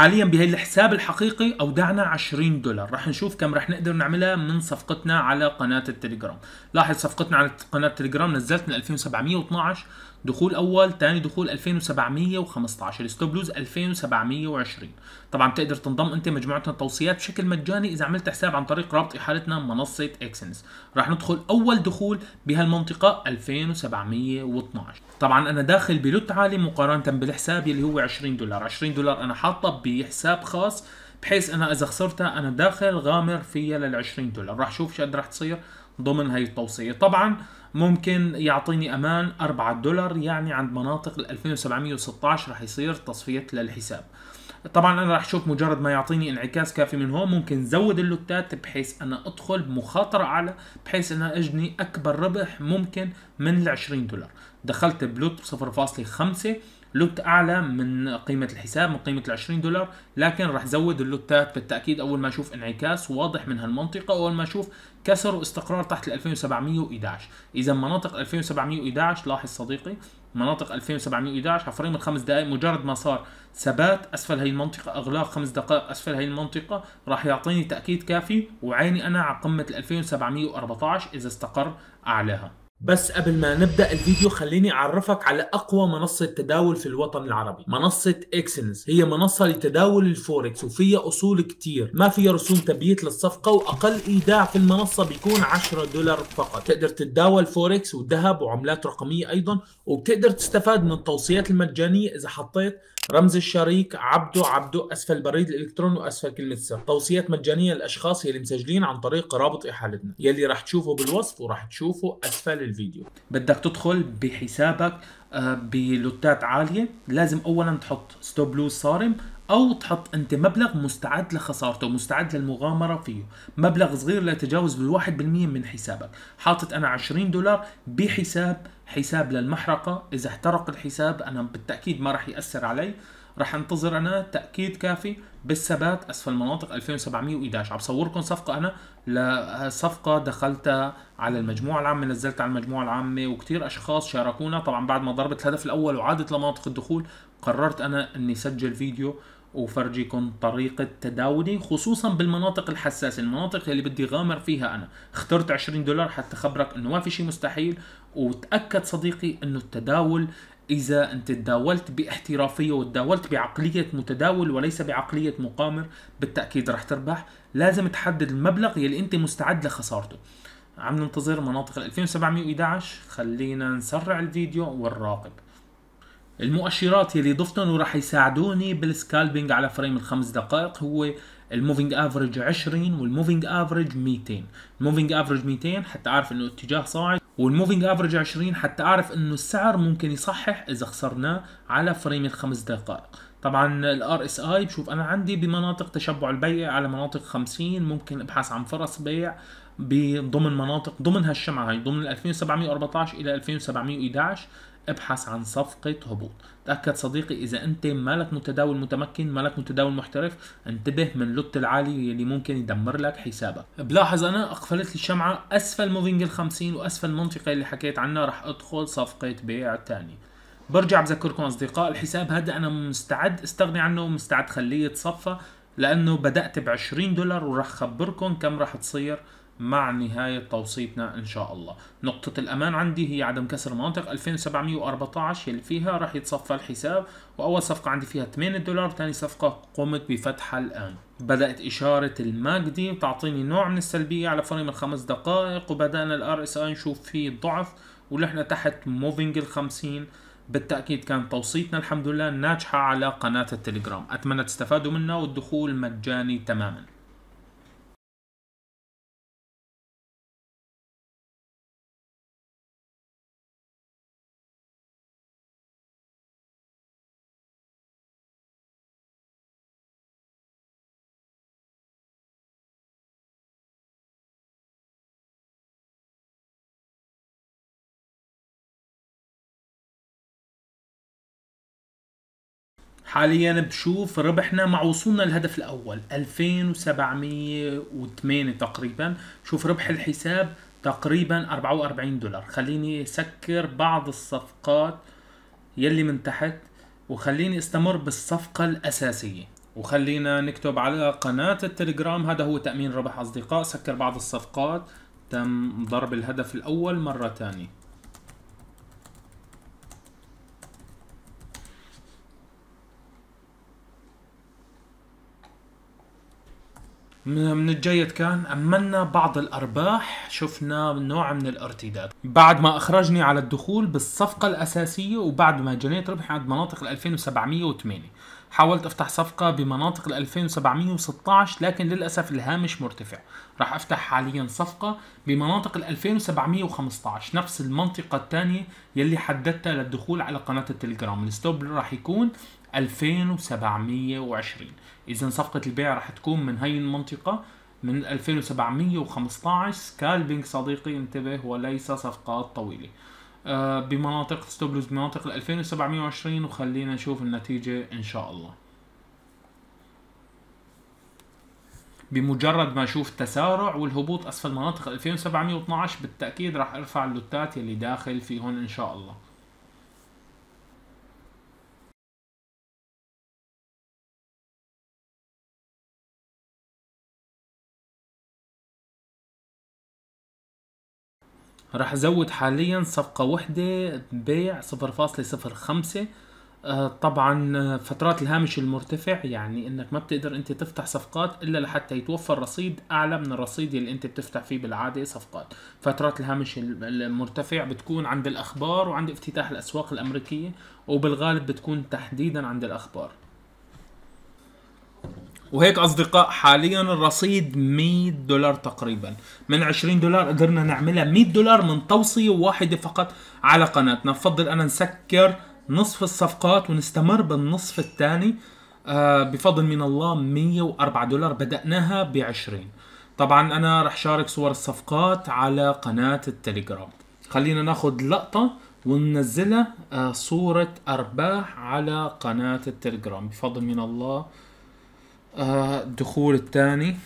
حاليا الحساب الحقيقي اودعنا 20 دولار رح نشوف كم رح نقدر نعملها من صفقتنا على قناه التليجرام لاحظ صفقتنا على قناه التليجرام نزلت من 2712 دخول اول ثاني دخول 2715 ستوب لوز 2720 طبعا بتقدر تنضم انت مجموعتنا التوصيات بشكل مجاني اذا عملت حساب عن طريق رابط احالتنا منصه اكسنس راح ندخل اول دخول بهالمنطقه 2712 طبعا انا داخل بلوت عالي مقارنه بالحساب اللي هو 20 دولار 20 دولار انا حاطه بحساب خاص بحيث انا اذا خسرتها انا داخل غامر فيها لل 20 دولار راح اشوف شو قد راح تصير ضمن هاي التوصيه طبعا ممكن يعطيني امان 4 دولار يعني عند مناطق ال 2716 رح يصير تصفيه للحساب طبعا انا راح اشوف مجرد ما يعطيني انعكاس كافي من هون ممكن زود اللوتات بحيث انا ادخل بمخاطره اعلى بحيث انا اجني اكبر ربح ممكن من ال 20 دولار دخلت بلوت 0.5 لوت اعلى من قيمه الحساب من قيمه ال 20 دولار لكن راح زود اللوتات بالتاكيد اول ما اشوف انعكاس واضح من هالمنطقه اول ما اشوف كسر واستقرار تحت ال 2711 اذا مناطق 2711 لاحظ صديقي مناطق 2711 على فريم الخمس دقائق مجرد ما صار ثبات اسفل هي المنطقه اغلاق خمس دقائق اسفل هي المنطقه راح يعطيني تاكيد كافي وعيني انا على قمه ال 2714 اذا استقر اعلاها بس قبل ما نبدا الفيديو خليني اعرفك على اقوى منصه تداول في الوطن العربي منصه اكسنس هي منصه لتداول الفوركس وفيها اصول كتير ما فيها رسوم تبييت للصفقه واقل ايداع في المنصه بيكون 10 دولار فقط تقدر تتداول فوركس وذهب وعملات رقميه ايضا وبتقدر تستفاد من التوصيات المجانيه اذا حطيت رمز الشريك عبدو عبدو اسفل البريد الالكتروني واسفل كلمه سر توصيات مجانيه للاشخاص يلي مسجلين عن طريق رابط احالتنا يلي راح تشوفه بالوصف وراح تشوفه اسفل الفيديو بدك تدخل بحسابك آه، بلوتات عاليه لازم اولا تحط ستوب لوز صارم او تحط انت مبلغ مستعد لخسارته مستعد للمغامره فيه مبلغ صغير لا يتجاوز ال1% من حسابك حاطط انا 20 دولار بحساب حساب للمحرقه اذا احترق الحساب انا بالتاكيد ما راح ياثر علي راح انتظر انا تاكيد كافي بالثبات اسفل مناطق 2711 عم صوركم صفقه انا لصفقه دخلتها على المجموعه العامه نزلتها على المجموعه العامه وكثير اشخاص شاركونا طبعا بعد ما ضربت الهدف الاول وعادت لمناطق الدخول قررت انا اني سجل فيديو وفرجيكم طريقة تداولي خصوصا بالمناطق الحساسة المناطق اللي بدي غامر فيها أنا اخترت 20 دولار حتى خبرك أنه ما في شيء مستحيل وتأكد صديقي أنه التداول إذا أنت تداولت باحترافية وتداولت بعقلية متداول وليس بعقلية مقامر بالتأكيد رح تربح لازم تحدد المبلغ يلي أنت مستعد لخسارته عم ننتظر مناطق 2711 خلينا نسرع الفيديو ونراقب المؤشرات يلي ضفتهم وراح يساعدوني بالسكالبينج على فريم الخمس دقائق هو الموفينج افريج 20 والموفينج افريج 200 الموفينج افريج 200 حتى اعرف انه اتجاه صاعد والموفينج افريج 20 حتى اعرف انه السعر ممكن يصحح اذا خسرناه على فريم الخمس دقائق طبعا الار اس اي بشوف انا عندي بمناطق تشبع البيع على مناطق 50 ممكن ابحث عن فرص بيع بضمن مناطق ضمن هالشمعه هي ضمن 2714 الى 2711 ابحث عن صفقة هبوط تأكد صديقي إذا أنت مالك متداول متمكن مالك متداول محترف انتبه من لوت العالي اللي ممكن يدمر لك حسابك بلاحظ أنا أقفلت الشمعة أسفل موفينج الخمسين وأسفل المنطقة اللي حكيت عنها رح أدخل صفقة بيع تاني برجع بذكركم أصدقاء الحساب هذا أنا مستعد استغني عنه ومستعد خليه يتصفى لأنه بدأت بعشرين 20 دولار ورح خبركم كم رح تصير مع نهاية توصيتنا إن شاء الله نقطة الأمان عندي هي عدم كسر مناطق 2714 اللي فيها راح يتصفى الحساب وأول صفقة عندي فيها 8 دولار ثاني صفقة قمت بفتحها الآن بدأت إشارة الماجدي تعطيني نوع من السلبية على فريم الخمس دقائق وبدأنا الـ RSI نشوف فيه ضعف ونحن تحت موفينج الخمسين بالتأكيد كان توصيتنا الحمد لله ناجحة على قناة التليجرام أتمنى تستفادوا منها والدخول مجاني تماما حاليا بشوف ربحنا مع وصولنا للهدف الاول 2708 تقريبا شوف ربح الحساب تقريبا 44 دولار خليني اسكر بعض الصفقات يلي من تحت وخليني استمر بالصفقة الأساسية وخلينا نكتب على قناة التليجرام هذا هو تأمين ربح أصدقاء سكر بعض الصفقات تم ضرب الهدف الأول مرة تانية من الجيد كان أمنا بعض الأرباح شفنا نوع من الارتداد بعد ما أخرجني على الدخول بالصفقة الأساسية وبعد ما جنيت ربح عند مناطق ال 2708 حاولت افتح صفقة بمناطق ال 2716 لكن للأسف الهامش مرتفع راح افتح حاليا صفقة بمناطق ال 2715 نفس المنطقة الثانية يلي حددتها للدخول على قناة التليجرام الستوب راح يكون 2720 اذا صفقه البيع راح تكون من هاي المنطقه من 2715 سكالبينج صديقي انتبه وليس صفقات طويله آه بمناطق ستوبلوز بمناطق 2720 وخلينا نشوف النتيجه ان شاء الله بمجرد ما اشوف تسارع والهبوط اسفل مناطق 2712 بالتاكيد راح ارفع اللوتات يلي داخل فيهم ان شاء الله راح ازود حاليا صفقة وحدة بيع 0.05 آه، طبعا آه، فترات الهامش المرتفع يعني انك ما بتقدر انت تفتح صفقات الا لحتى يتوفر رصيد اعلى من الرصيد اللي انت بتفتح فيه بالعاده صفقات فترات الهامش المرتفع بتكون عند الاخبار وعند افتتاح الاسواق الامريكيه وبالغالب بتكون تحديدا عند الاخبار وهيك اصدقاء حاليا الرصيد 100 دولار تقريبا من 20 دولار قدرنا نعملها 100 دولار من توصيه واحده فقط على قناتنا بفضل انا نسكر نصف الصفقات ونستمر بالنصف الثاني آه بفضل من الله 104 دولار بدأناها ب 20 طبعا انا رح شارك صور الصفقات على قناة التليجرام خلينا ناخذ لقطة وننزلها آه صورة ارباح على قناة التليجرام بفضل من الله آه الدخول الثاني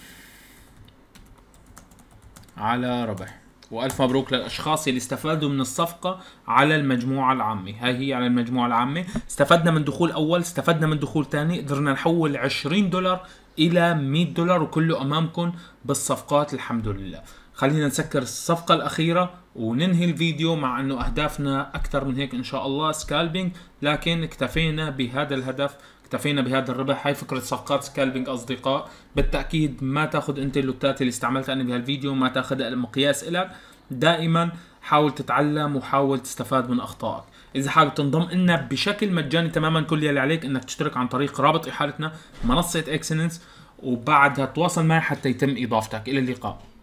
على ربح والف مبروك للاشخاص اللي استفادوا من الصفقه على المجموعه العامه هاي هي على المجموعه العامه استفدنا من دخول اول استفدنا من دخول ثاني قدرنا نحول 20 دولار الى 100 دولار وكله امامكم بالصفقات الحمد لله خلينا نسكر الصفقة الأخيرة وننهي الفيديو مع أنه أهدافنا أكثر من هيك إن شاء الله سكالبينج لكن اكتفينا بهذا الهدف اكتفينا بهذا الربح هاي فكرة صفقات سكالبينج أصدقاء بالتأكيد ما تاخذ أنت اللوتات اللي استعملتها أنا بهالفيديو ما تاخذها المقياس إلك دائما حاول تتعلم وحاول تستفاد من أخطائك إذا حابب تنضم لنا بشكل مجاني تماما كل اللي عليك أنك تشترك عن طريق رابط إحالتنا منصة إكسلنس وبعدها تواصل معي حتى يتم إضافتك إلى اللقاء